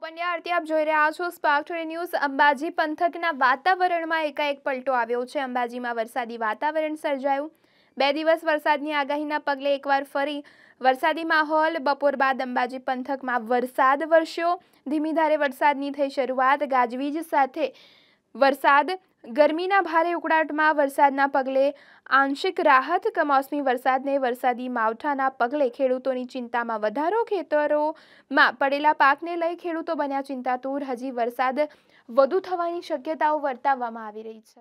હું આરતી આપ જોઈ રહ્યા છો સ્પાર્ક ટુડે ન્યૂઝ અંબાજી પંથકના વાતાવરણમાં એકાએક પલટો આવ્યો છે અંબાજીમાં વરસાદી વાતાવરણ સર્જાયું બે દિવસ વરસાદની આગાહીના પગલે એકવાર ફરી વરસાદી માહોલ બપોર બાદ અંબાજી પંથકમાં વરસાદ વરસ્યો ધીમી ધારે વરસાદની થઈ શરૂઆત ગાજવીજ સાથે વરસાદ ગરમીના ભારે ઉકળાટમાં વરસાદના પગલે આંશિક રાહત કમોસમી વરસાદને વરસાદી માવઠાના પગલે ખેડૂતોની ચિંતામાં વધારો ખેતરોમાં પડેલા પાકને લઈ ખેડૂતો બન્યા ચિંતાતુર હજી વરસાદ વધુ થવાની શક્યતાઓ વર્તાવવામાં આવી રહી છે